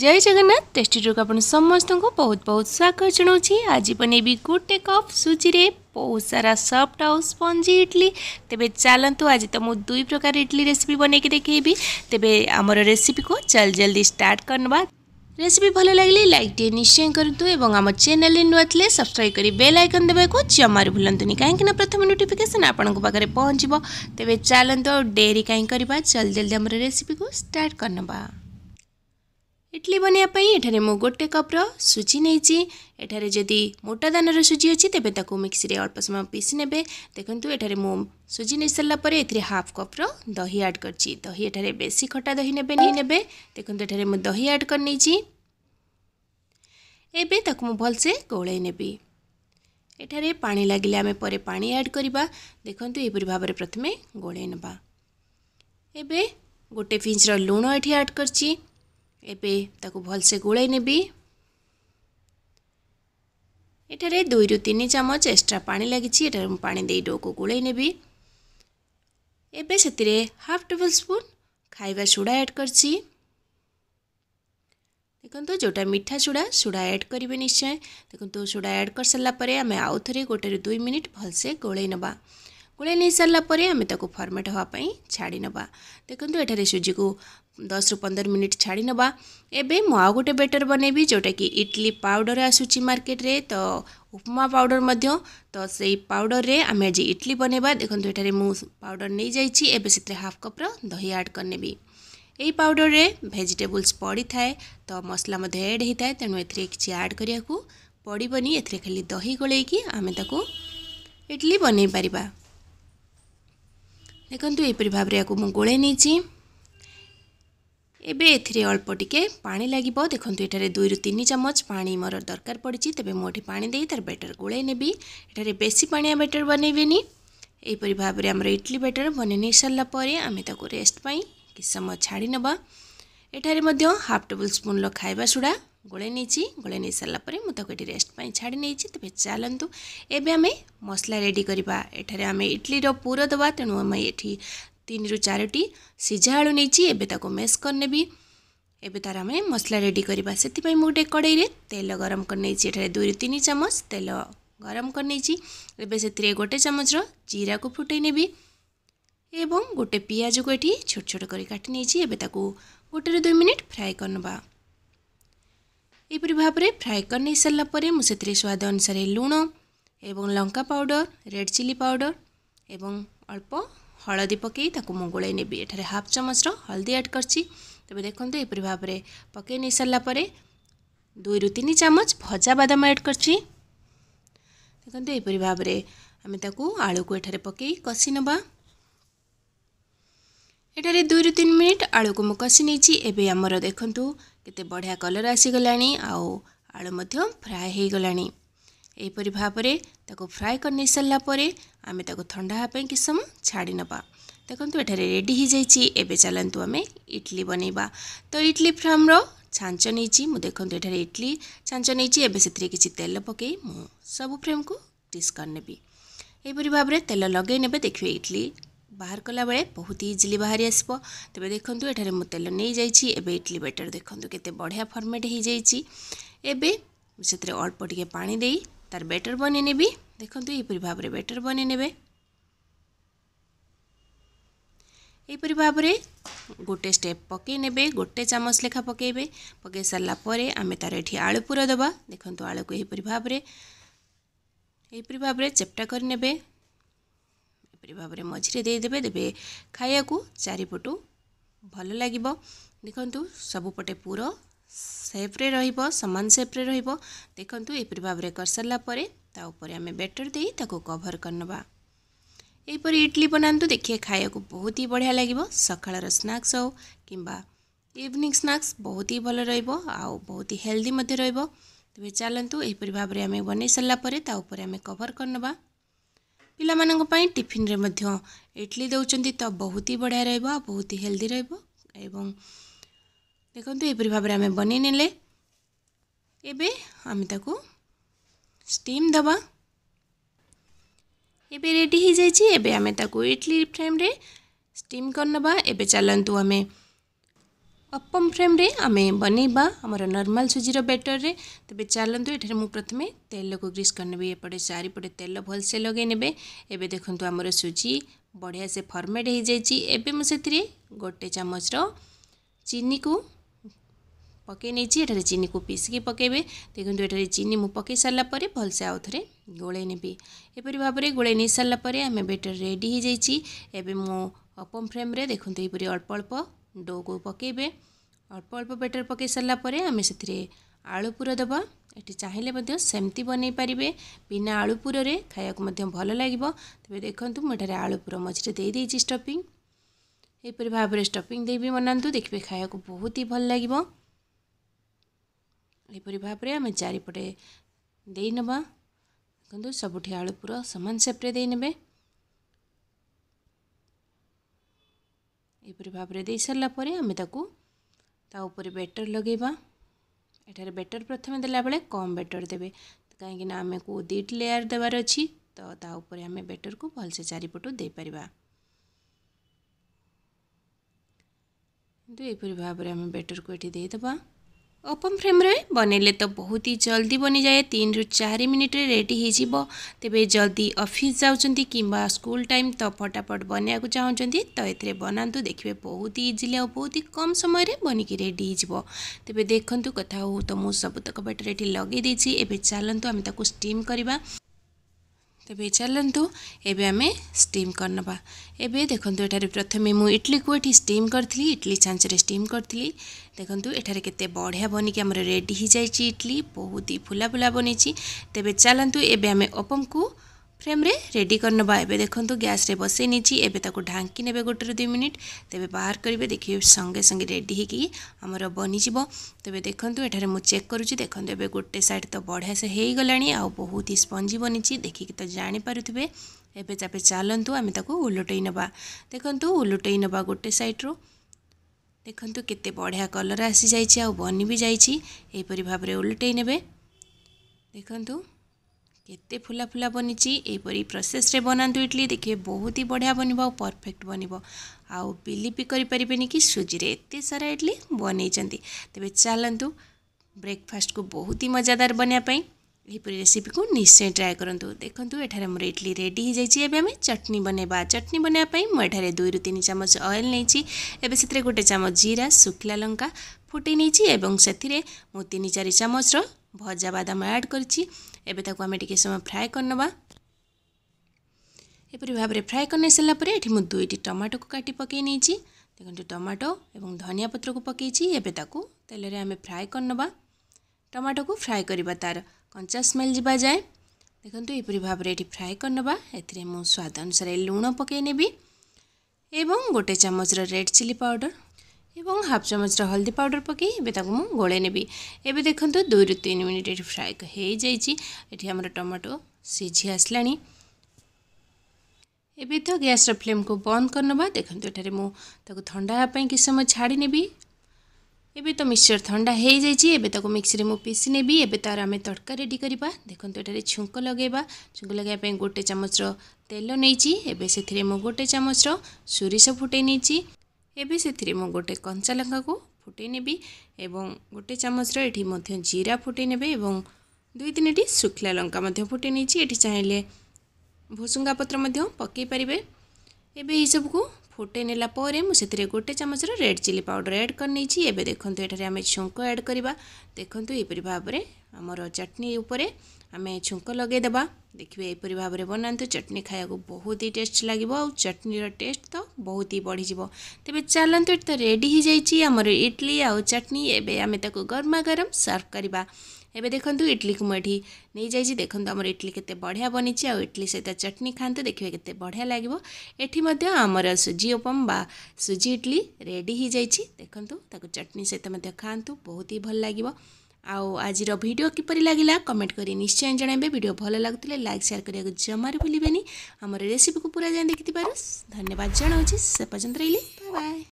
ଜୟ Jagannath tasty ଟୁକ୍ ଆପଣ ସମସ୍ତଙ୍କୁ ବହୁତ ବହୁତ ସ୍ୱାଗତ ଜଣାଉଛି ଆଜି ବନେଇବି ଗୋଟେ କପ୍ ସୁଜିରେ ବହୁତ ସାରା ସଫ୍ଟ ଆଉ ସ୍ପଞ୍ଜି ଇଡ଼ଲି ତେବେ ଚାଲନ୍ତୁ ଆଜି ତ ମୁଁ ଦୁଇ ପ୍ରକାର ଇଡ଼ଲି ରେସିପି ବନେଇକି ଦେଖେଇବି ତେବେ ଆମର ରେସିପିକୁ ଜଲ୍ଦି ଜଲ୍ଦି ଷ୍ଟାର୍ଟ କରିନେବା ରେସିପି ଭଲ ଲାଗିଲେ ଲାଇକ୍ଟିଏ ନିଶ୍ଚୟ କରନ୍ତୁ ଏବଂ ଆମ ଚ୍ୟାନେଲରେ ନୂଆ ଥିଲେ ସବସ୍କ୍ରାଇବ୍ କରି ବେଲ୍ ଆଇକନ୍ ଦେବାକୁ ଜମାରୁ ଭୁଲନ୍ତୁନି କାହିଁକିନା ପ୍ରଥମେ ନୋଟିଫିକେସନ୍ ଆପଣଙ୍କ ପାଖରେ ପହଞ୍ଚିବ ତେବେ ଚାଲନ୍ତୁ ଆଉ ଡେରି କାହିଁ କରିବା ଜଲ୍ଦି ଜଲ୍ଦି ଆମର ରେସିପିକୁ ଷ୍ଟାର୍ଟ କରିନେବା ଇଟଲି ବନେଇବା ପାଇଁ ଏଠାରେ ମୁଁ ଗୋଟେ କପ୍ର ସୁଜି ନେଇଛି ଏଠାରେ ଯଦି ମୋଟା ଦାନାର ସୁଜି ଅଛି ତେବେ ତାକୁ ମିକ୍ସିରେ ଅଳ୍ପ ସମୟ ପିସି ନେବେ ଦେଖନ୍ତୁ ଏଠାରେ ମୁଁ ସୁଜି ନେଇସାରିଲା ପରେ ଏଥିରେ ହାଫ୍ କପ୍ର ଦହି ଆଡ଼୍ କରିଛି ଦହି ଏଠାରେ ବେଶୀ ଖଟା ଦହି ନେବେ ନେଇ ନେବେ ଦେଖନ୍ତୁ ଏଠାରେ ମୁଁ ଦହି ଆଡ଼୍ କରିନେଇଛି ଏବେ ତାକୁ ମୁଁ ଭଲସେ ଗୋଳେଇ ନେବି ଏଠାରେ ପାଣି ଲାଗିଲେ ଆମେ ପରେ ପାଣି ଆଡ଼୍ କରିବା ଦେଖନ୍ତୁ ଏହିପରି ଭାବରେ ପ୍ରଥମେ ଗୋଳେଇ ନେବା ଏବେ ଗୋଟେ ପିଞ୍ଚର ଲୁଣ ଏଠି ଆଡ଼୍ କରିଛି ଏବେ ତାକୁ ଭଲସେ ଗୋଳାଇ ନେବି ଏଠାରେ ଦୁଇରୁ ତିନି ଚାମଚ ଏକ୍ସଟ୍ରା ପାଣି ଲାଗିଛି ଏଠାରେ ମୁଁ ପାଣି ଦେଇ ଡୋକୁ ଗୋଳାଇ ନେବି ଏବେ ସେଥିରେ ହାଫ୍ ଟେବୁଲ୍ ସ୍ପୁନ୍ ଖାଇବା ସୋଡ଼ା ଆଡ଼୍ କରିଛି ଦେଖନ୍ତୁ ଯେଉଁଟା ମିଠା ସୋଡ଼ା ସୋଡ଼ା ଆଡ଼୍ କରିବେ ନିଶ୍ଚୟ ଦେଖନ୍ତୁ ସୋଡ଼ା ଆଡ଼୍ କରିସାରିଲା ପରେ ଆମେ ଆଉ ଥରେ ଗୋଟେରୁ ଦୁଇ ମିନିଟ୍ ଭଲସେ ଗୋଳାଇ ନେବା ଗୋଳାଇ ନେଇ ସାରିଲା ପରେ ଆମେ ତାକୁ ଫର୍ମେଟ୍ ହେବା ପାଇଁ ଛାଡ଼ି ନେବା ଦେଖନ୍ତୁ ଏଠାରେ ସୁଜିକୁ ଦଶରୁ ପନ୍ଦର ମିନିଟ୍ ଛାଡ଼ି ନେବା ଏବେ ମୁଁ ଆଉ ଗୋଟେ ବେଟର୍ ବନେଇବି ଯେଉଁଟାକି ଇଡ଼ଲି ପାଉଡ଼ର ଆସୁଛି ମାର୍କେଟରେ ତ ଉପମା ପାଉଡ଼ର ମଧ୍ୟ ତ ସେଇ ପାଉଡ଼ରରେ ଆମେ ଆଜି ଇଡ଼ଲି ବନେଇବା ଦେଖନ୍ତୁ ଏଠାରେ ମୁଁ ପାଉଡ଼ର ନେଇଯାଇଛି ଏବେ ସେଥିରେ ହାଫ୍ କପ୍ର ଦହି ଆଡ଼୍ କରିନେବି ଏହି ପାଉଡ଼ରରେ ଭେଜିଟେବୁଲ୍ସ ପଡ଼ିଥାଏ ତ ମସଲା ମଧ୍ୟ ଏଡ଼୍ ହୋଇଥାଏ ତେଣୁ ଏଥିରେ କିଛି ଆଡ଼୍ କରିବାକୁ ପଡ଼ିବନି ଏଥିରେ ଖାଲି ଦହି ଗୋଳେଇକି ଆମେ ତାକୁ ଇଡ଼ଲି ବନେଇ ପାରିବା ଦେଖନ୍ତୁ ଏହିପରି ଭାବରେ ୟାକୁ ମୁଁ ଗୋଳେଇ ନେଇଛି ଏବେ ଏଥିରେ ଅଳ୍ପ ଟିକେ ପାଣି ଲାଗିବ ଦେଖନ୍ତୁ ଏଠାରେ ଦୁଇରୁ ତିନି ଚାମଚ ପାଣି ମୋର ଦରକାର ପଡ଼ିଛି ତେବେ ମୁଁ ଏଠି ପାଣି ଦେଇ ତା'ର ବ୍ୟାଟର ଗୋଳାଇ ନେବି ଏଠାରେ ବେଶୀ ପାଣିଆ ବ୍ୟାଟର ବନେଇବେନି ଏହିପରି ଭାବରେ ଆମର ଇଟଲି ବ୍ୟାଟର ବନେଇ ନେଇ ସାରିଲା ପରେ ଆମେ ତାକୁ ରେଷ୍ଟ ପାଇଁ କିଛି ସମୟ ଛାଡ଼ି ନେବା ଏଠାରେ ମଧ୍ୟ ହାଫ୍ ଟେବୁଲ୍ ସ୍ପୁନ୍ର ଖାଇବା ସୋଡ଼ା ଗୋଳାଇ ନେଇଛି ଗୋଳାଇ ନେଇ ସାରିଲା ପରେ ମୁଁ ତାକୁ ଏଠି ରେଷ୍ଟ ପାଇଁ ଛାଡ଼ି ନେଇଛି ତେବେ ଚାଲନ୍ତୁ ଏବେ ଆମେ ମସଲା ରେଡ଼ି କରିବା ଏଠାରେ ଆମେ ଇଟଲିର ପୁର ଦେବା ତେଣୁ ଆମେ ଏଠି তিনিରୁ ଚାରୋଟି ସିଝା ଆଳୁ ନେଇଛି ଏବେ ତାକୁ ମେସ୍ କରିନେବି ଏବେ ତା'ର ଆମେ ମସଲା ରେଡ଼ି କରିବା ସେଥିପାଇଁ ମୁଁ ଗୋଟେ କଡ଼େଇରେ ତେଲ ଗରମ କରିନେଇଛି ଏଠାରେ ଦୁଇରୁ ତିନି ଚାମଚ ତେଲ ଗରମ କରିନେଇଛି ଏବେ ସେଥିରେ ଗୋଟେ ଚାମଚର ଜିରାକୁ ଫୁଟେଇ ନେବି ଏବଂ ଗୋଟେ ପିଆଜକୁ ଏଠି ଛୋଟ ଛୋଟ କରି କାଟି ନେଇଛି ଏବେ ତାକୁ ଗୋଟେରୁ ଦୁଇ ମିନିଟ୍ ଫ୍ରାଏ କରିନେବା ଏହିପରି ଭାବରେ ଫ୍ରାଏ କରିନେଇ ସାରିଲା ପରେ ମୁଁ ସେଥିରେ ସ୍ୱାଦ ଅନୁସାରେ ଲୁଣ ଏବଂ ଲଙ୍କା ପାଉଡ଼ର ରେଡ଼୍ ଚିଲି ପାଉଡ଼ର ଏବଂ ଅଳ୍ପ ହଳଦୀ ପକାଇ ତାକୁ ମୁଁ ଗୋଳେଇ ନେବି ଏଠାରେ ହାଫ୍ ଚାମଚର ହଳଦୀ ଆଡ଼୍ କରିଛି ତେବେ ଦେଖନ୍ତୁ ଏପରି ଭାବରେ ପକାଇ ନେଇସାରିଲା ପରେ ଦୁଇରୁ ତିନି ଚାମଚ ଭଜା ବାଦାମ ଆଡ଼୍ କରିଛି ଦେଖନ୍ତୁ ଏପରି ଭାବରେ ଆମେ ତାକୁ ଆଳୁକୁ ଏଠାରେ ପକାଇ କଷି ନେବା ଏଠାରେ ଦୁଇରୁ ତିନି ମିନିଟ୍ ଆଳୁକୁ ମୁଁ କଷି ନେଇଛି ଏବେ ଆମର ଦେଖନ୍ତୁ କେତେ ବଢ଼ିଆ କଲର୍ ଆସିଗଲାଣି ଆଉ ଆଳୁ ମଧ୍ୟ ଫ୍ରାଏ ହୋଇଗଲାଣି ଏହିପରି ଭାବରେ ତାକୁ ଫ୍ରାଏ କରି ସାରିଲା ପରେ ଆମେ ତାକୁ ଥଣ୍ଡା ହେବା ପାଇଁ କିଛି ସମୟ ଛାଡ଼ି ନେବା ଦେଖନ୍ତୁ ଏଠାରେ ରେଡ଼ି ହୋଇଯାଇଛି ଏବେ ଚାଲନ୍ତୁ ଆମେ ଇଟଲି ବନେଇବା ତ ଇଟଲି ଫ୍ରାମ୍ର ଛାଞ୍ଚ ନେଇଛି ମୁଁ ଦେଖନ୍ତୁ ଏଠାରେ ଇଟଲି ଛାଞ୍ଚ ନେଇଛି ଏବେ ସେଥିରେ କିଛି ତେଲ ପକାଇ ମୁଁ ସବୁ ଫ୍ରେମ୍କୁ ଡିସ୍କାଉଣ୍ଟ ନେବି ଏହିପରି ଭାବରେ ତେଲ ଲଗାଇ ନେବେ ଦେଖିବେ ଇଟଲି ବାହାର କଲାବେଳେ ବହୁତ ଇଜିଲି ବାହାରି ଆସିବ ତେବେ ଦେଖନ୍ତୁ ଏଠାରେ ମୁଁ ତେଲ ନେଇଯାଇଛି ଏବେ ଇଟଲି ବେଟର ଦେଖନ୍ତୁ କେତେ ବଢ଼ିଆ ଫର୍ମେଟ୍ ହୋଇଯାଇଛି ଏବେ ସେଥିରେ ଅଳ୍ପ ଟିକେ ପାଣି ଦେଇ তার ব্যাটর বনাই নেবি দেখুন এইপরি ভাবে ব্যাটর বনাই নেবে এইপরি ভাবে গোটে স্টেপ পকাই নেবে গোটে চামচ লেখা পকাইবে পকাই সারা পরে আমি তার এটি আলু পুর দেবা দেখুন আলুকে এইপরি ভাবে এইপরি ভাবে চেপটা করে নেবে এপরি ভাবে মঝিরে দিয়ে দেবে দেবে খাইয়া চারিপটু ভাল লাগিব দেখুন সবুপটে পুর ସେପ୍ରେ ରହିବ ସମାନ ସେପ୍ରେ ରହିବ ଦେଖନ୍ତୁ ଏପରି ଭାବରେ କରିସାରିଲା ପରେ ତା ଉପରେ ଆମେ ବେଟର୍ ଦେଇ ତାକୁ କଭର୍ କରିନେବା ଏହିପରି ଇଡ଼୍ଲି ବନାନ୍ତୁ ଦେଖିବେ ଖାଇବାକୁ ବହୁତ ହି ବଢ଼ିଆ ଲାଗିବ ସକାଳର ସ୍ନାକ୍ସ ହେଉ କିମ୍ବା ଇଭିନିଂ ସ୍ନାକ୍ସ ବହୁତ ହି ଭଲ ରହିବ ଆଉ ବହୁତ ହି ହେଲ୍ଦି ମଧ୍ୟ ରହିବ ତେବେ ଚାଲନ୍ତୁ ଏହିପରି ଭାବରେ ଆମେ ବନେଇ ସାରିଲା ପରେ ତା ଉପରେ ଆମେ କଭର୍ କରିନେବା ପିଲାମାନଙ୍କ ପାଇଁ ଟିଫିନ୍ରେ ମଧ୍ୟ ଇଡ଼୍ଲି ଦେଉଛନ୍ତି ତ ବହୁତ ହି ବଢ଼ିଆ ରହିବ ଆଉ ବହୁତ ହି ହେଲ୍ଦି ରହିବ ଏବଂ ଦେଖନ୍ତୁ ଏପରି ଭାବରେ ଆମେ ବନେଇ ନେଲେ ଏବେ ଆମେ ତାକୁ ଷ୍ଟିମ୍ ଦେବା ଏବେ ରେଡ଼ି ହୋଇଯାଇଛି ଏବେ ଆମେ ତାକୁ ଇଟଲି ଫ୍ରେମ୍ରେ ଷ୍ଟିମ୍ କରିନେବା ଏବେ ଚାଲନ୍ତୁ ଆମେ ଅପମ୍ ଫ୍ରେମ୍ରେ ଆମେ ବନେଇବା ଆମର ନର୍ମାଲ୍ ସୁଜିର ବେଟର୍ରେ ତେବେ ଚାଲନ୍ତୁ ଏଠାରେ ମୁଁ ପ୍ରଥମେ ତେଲକୁ ଗ୍ରୀସ୍ କରିନେବି ଏପଟେ ଚାରିପଟେ ତେଲ ଭଲସେ ଲଗାଇ ନେବେ ଏବେ ଦେଖନ୍ତୁ ଆମର ସୁଜି ବଢ଼ିଆ ସେ ଫର୍ମେଟ୍ ହୋଇଯାଇଛି ଏବେ ମୁଁ ସେଥିରେ ଗୋଟେ ଚାମଚର ଚିନିକୁ ପକାଇ ନେଇଛି ଏଠାରେ ଚିନିକୁ ପିସିକି ପକାଇବେ ଦେଖନ୍ତୁ ଏଠାରେ ଚିନି ମୁଁ ପକାଇ ସାରିଲା ପରେ ଭଲସେ ଆଉ ଥରେ ଗୋଳେଇ ନେବି ଏପରି ଭାବରେ ଗୋଳେଇ ନେଇ ସାରିଲା ପରେ ଆମେ ବେଟର ରେଡ଼ି ହୋଇଯାଇଛି ଏବେ ମୁଁ ଅପମ୍ ଫ୍ରେମ୍ରେ ଦେଖନ୍ତୁ ଏହିପରି ଅଳ୍ପ ଅଳ୍ପ ଡୋକୁ ପକାଇବେ ଅଳ୍ପ ଅଳ୍ପ ବେଟର ପକାଇ ସାରିଲା ପରେ ଆମେ ସେଥିରେ ଆଳୁ ପୁର ଦେବା ଏଠି ଚାହିଁଲେ ମଧ୍ୟ ସେମିତି ବନେଇ ପାରିବେ ବିନା ଆଳୁ ପୁରରେ ଖାଇବାକୁ ମଧ୍ୟ ଭଲ ଲାଗିବ ତେବେ ଦେଖନ୍ତୁ ମୁଁ ଏଠାରେ ଆଳୁ ପୁର ମଝିରେ ଦେଇଦେଇଛି ଷ୍ଟଫିଂ ଏହିପରି ଭାବରେ ଷ୍ଟଫିଂ ଦେଇ ବି ବନାନ୍ତୁ ଦେଖିବେ ଖାଇବାକୁ ବହୁତ ହି ଭଲ ଲାଗିବ यहपर भाव में आम चारिपटे देखु सबुठ आलू पूरा सामान सेप्रे ने यहपर भाव दे सारापर आम ताऊपर बैटर लगे यठार बैटर प्रथम देला बेले कम बैटर देवे कहीं आम को दीट लेयर देवार अच्छी तो ताऊपर आम बैटर को भलसे चारिपटू देपर तो यहपर भाव में आम बैटर को ये देदेबा ଅପମ୍ ଫ୍ରେମ୍ରେ ବନେଇଲେ ତ ବହୁତ ହି ଜଲ୍ଦି ବନିଯାଏ ତିନିରୁ ଚାରି ମିନିଟ୍ରେ ରେଡ଼ି ହେଇଯିବ ତେବେ ଜଲ୍ଦି ଅଫିସ୍ ଯାଉଛନ୍ତି କିମ୍ବା ସ୍କୁଲ୍ ଟାଇମ୍ ତ ଫଟାଫଟ ବନେଇବାକୁ ଚାହୁଁଛନ୍ତି ତ ଏଥିରେ ବନାନ୍ତୁ ଦେଖିବେ ବହୁତ ହି ଇଜିଲି ଆଉ ବହୁତ ହି କମ୍ ସମୟରେ ବନିକି ରେଡ଼ି ହେଇଯିବ ତେବେ ଦେଖନ୍ତୁ କଥା ହଉ ତ ମୁଁ ସବୁତକ ବ୍ୟାଟର ଏଠି ଲଗାଇ ଦେଇଛି ଏବେ ଚାଲନ୍ତୁ ଆମେ ତାକୁ ଷ୍ଟିମ୍ କରିବା ତେବେ ଚାଲନ୍ତୁ ଏବେ ଆମେ ଷ୍ଟିମ୍ କରିନେବା ଏବେ ଦେଖନ୍ତୁ ଏଠାରେ ପ୍ରଥମେ ମୁଁ ଇଟଲିକୁ ଏଠି ଷ୍ଟିମ୍ କରିଥିଲି ଇଟଲି ଛାଞ୍ଚରେ ଷ୍ଟିମ୍ କରିଥିଲି ଦେଖନ୍ତୁ ଏଠାରେ କେତେ ବଢ଼ିଆ ବନିକି ଆମର ରେଡ଼ି ହୋଇଯାଇଛି ଇଟଲି ବହୁତ ହି ଫୁଲା ଫୁଲା ବନିଛି ତେବେ ଚାଲନ୍ତୁ ଏବେ ଆମେ ଓପମ୍କୁ ফ্রেমে রেডি করে নেবা এবে দেখুন গ্যাসে বসাই নিয়েছি এবে তাকে ঢাঙ্কি নেবে গোটে দুই মিনিট তেবে বাহার করবে দেখবে সঙ্গে সঙ্গে রেডি হয়েকি আমার বনিযোগ তেবে দেখুন এখানে মু চেক করুছি দেখুন এবে গোটে সাইড তো বঢ়িয়া সে হয়ে গলা আহত হি স্পঞ্জি বনিছি দেখিকি তো জাঁপারুবে এবে তাপে চালু আমি তাকে ওলটাই নেবা দেখুন ওলটাই নেবা গোটে সাইড্রু দেখুন কেতে বঢ়িয়া কলর আসি যাই আনি বি যাই এইপরি ভাবে ওলটাই নেবে দেখুন କେତେ ଫୁଲା ଫୁଲା ବନିଛି ଏହିପରି ପ୍ରୋସେସ୍ରେ ବନାନ୍ତୁ ଇଡ଼ଲି ଦେଖିବେ ବହୁତ ହି ବଢ଼ିଆ ବନିବ ଆଉ ପରଫେକ୍ଟ ବନିବ ଆଉ ବିଲିଭ୍ ବି କରିପାରିବେନି କି ସୁଜିରେ ଏତେ ସାରା ଇଡ଼ଲି ବନେଇଛନ୍ତି ତେବେ ଚାଲନ୍ତୁ ବ୍ରେକଫାଷ୍ଟକୁ ବହୁତ ହି ମଜାଦାର ବନେଇବା ପାଇଁ ଏହିପରି ରେସିପିକୁ ନିଶ୍ଚୟ ଟ୍ରାଏ କରନ୍ତୁ ଦେଖନ୍ତୁ ଏଠାରେ ଆମର ଇଡ଼ଲି ରେଡ଼ି ହୋଇଯାଇଛି ଏବେ ଆମେ ଚଟଣି ବନେଇବା ଚଟଣି ବନେଇବା ପାଇଁ ମୁଁ ଏଠାରେ ଦୁଇରୁ ତିନି ଚାମଚ ଅଏଲ୍ ନେଇଛି ଏବେ ସେଥିରେ ଗୋଟେ ଚାମଚ ଜିରା ଶୁଖିଲା ଲଙ୍କା ଫୁଟେଇ ନେଇଛି ଏବଂ ସେଥିରେ ମୁଁ ତିନି ଚାରି ଚାମଚର ভজা বাদাম আড করছি এবে তাকে আমি টিকি সময় ফ্রাই করে এপরি ভাবে ফ্রাই করে সারা পরে এটি মু দুইটি টমাটোকে কাটি পকাই নিয়েছি দেখুন টমাটো এবং ধনিয়া পত্রক পকাইছি এবে তাকে তেলরে আমি ফ্রাই করে টমাটোকে ফ্রাই করা তার কঞ্চা স্মেল যা যায় দেখুন এইপরি ভাবে এটি ফ্রাই করে এতে মু স্বাদ অনুসারে লুণ পকাই নেবি এবং গোটে চামচর রেড চিলি পাউডর এবং ହାଫ୍ ଚାମଚର ହଳଦୀ ପାଉଡ଼ର ପକାଇ ଏବେ ତାକୁ ମୁଁ ଗୋଳେଇ ନେବି ଏବେ ଦେଖନ୍ତୁ ଦୁଇରୁ ତିନି ମିନିଟ୍ ଏଠି ଫ୍ରାଏ ହୋଇଯାଇଛି ଏଠି ଆମର ଟମାଟୋ ସିଝି ଆସିଲାଣି ଏବେ ତ ଗ୍ୟାସ୍ର ଫ୍ଲେମ୍କୁ ବନ୍ଦ କରିନେବା ଦେଖନ୍ତୁ ଏଠାରେ ମୁଁ ତାକୁ ଥଣ୍ଡା ହେବା ପାଇଁ କିଛି ସମୟ ଛାଡ଼ି ନେବି ଏବେ ତ ମିକ୍ସଚର ଥଣ୍ଡା ହୋଇଯାଇଛି ଏବେ ତାକୁ ମିକ୍ସିରେ ମୁଁ ପିସି ନେବି ଏବେ ତା'ର ଆମେ ତଡ଼କା ରେଡ଼ି କରିବା ଦେଖନ୍ତୁ ଏଠାରେ ଛୁଙ୍କ ଲଗାଇବା ଛୁଙ୍କ ଲଗାଇବା ପାଇଁ ଗୋଟେ ଚାମଚର ତେଲ ନେଇଛି ଏବେ ସେଥିରେ ମୁଁ ଗୋଟେ ଚାମଚର ସୋରିଷ ଫୁଟାଇ ନେଇଛି ଏବେ ସେଥିରେ ମୁଁ ଗୋଟେ କଞ୍ଚା ଲଙ୍କାକୁ ଫୁଟେଇ ନେବି ଏବଂ ଗୋଟେ ଚାମଚର ଏଠି ମଧ୍ୟ ଜିରା ଫୁଟେଇ ନେବେ ଏବଂ ଦୁଇ ତିନିଟି ଶୁଖିଲା ଲଙ୍କା ମଧ୍ୟ ଫୁଟେଇ ନେଇଛି ଏଠି ଚାହିଁଲେ ଭୁସୁଙ୍ଗା ପତ୍ର ମଧ୍ୟ ପକେଇ ପାରିବେ ଏବେ ଏହିସବୁକୁ ଫୁଟେଇ ନେଲା ପରେ ମୁଁ ସେଥିରେ ଗୋଟେ ଚାମଚର ରେଡ଼୍ ଚିଲି ପାଉଡ଼ର ଆଡ଼୍ କରିନେଇଛି ଏବେ ଦେଖନ୍ତୁ ଏଠାରେ ଆମେ ଛୁଙ୍କ ଆଡ଼୍ କରିବା ଦେଖନ୍ତୁ ଏହିପରି ଭାବରେ ଆମର ଚଟନି ଉପରେ ଆମେ ଛୁଙ୍କ ଲଗାଇଦେବା ଦେଖିବେ ଏହିପରି ଭାବରେ ବନାନ୍ତୁ ଚଟନି ଖାଇବାକୁ ବହୁତ ହି ଟେଷ୍ଟ ଲାଗିବ ଆଉ ଚଟନିର ଟେଷ୍ଟ ତ ବହୁତ ହି ବଢ଼ିଯିବ ତେବେ ଚାଲନ୍ତୁ ଏଠି ତ ରେଡ଼ି ହୋଇଯାଇଛି ଆମର ଇଡ଼ଲି ଆଉ ଚଟନି ଏବେ ଆମେ ତାକୁ ଗରମା ଗରମ ସର୍ଭ କରିବା ଏବେ ଦେଖନ୍ତୁ ଇଡ଼ଲିକୁ ମୁଁ ଏଠି ନେଇଯାଇଛି ଦେଖନ୍ତୁ ଆମର ଇଡ଼ଲି କେତେ ବଢ଼ିଆ ବନିଛି ଆଉ ଇଡ଼ଲି ସହିତ ଚଟନି ଖାଆନ୍ତୁ ଦେଖିବେ କେତେ ବଢ଼ିଆ ଲାଗିବ ଏଠି ମଧ୍ୟ ଆମର ସୁଜି ଉପମ ବା ସୁଜି ଇଡ଼ଲି ରେଡ଼ି ହୋଇଯାଇଛି ଦେଖନ୍ତୁ ତାକୁ ଚଟନି ସହିତ ମଧ୍ୟ ଖାଆନ୍ତୁ ବହୁତ ହି ଭଲ ଲାଗିବ ଆଉ ଆଜିର ଭିଡ଼ିଓ କିପରି ଲାଗିଲା କମେଣ୍ଟ କରି ନିଶ୍ଚୟ ଜଣାଇବେ ଭିଡ଼ିଓ ଭଲ ଲାଗୁଥିଲେ ଲାଇକ୍ ସେୟାର କରିବାକୁ ଜମାରୁ ଭୁଲିବେନି ଆମର ରେସିପିକୁ ପୁରା ଯାଏଁ ଦେଖିଥିବାରୁ ଧନ୍ୟବାଦ ଜଣାଉଛି ସେ ପର୍ଯ୍ୟନ୍ତ ରହିଲି ବାଏ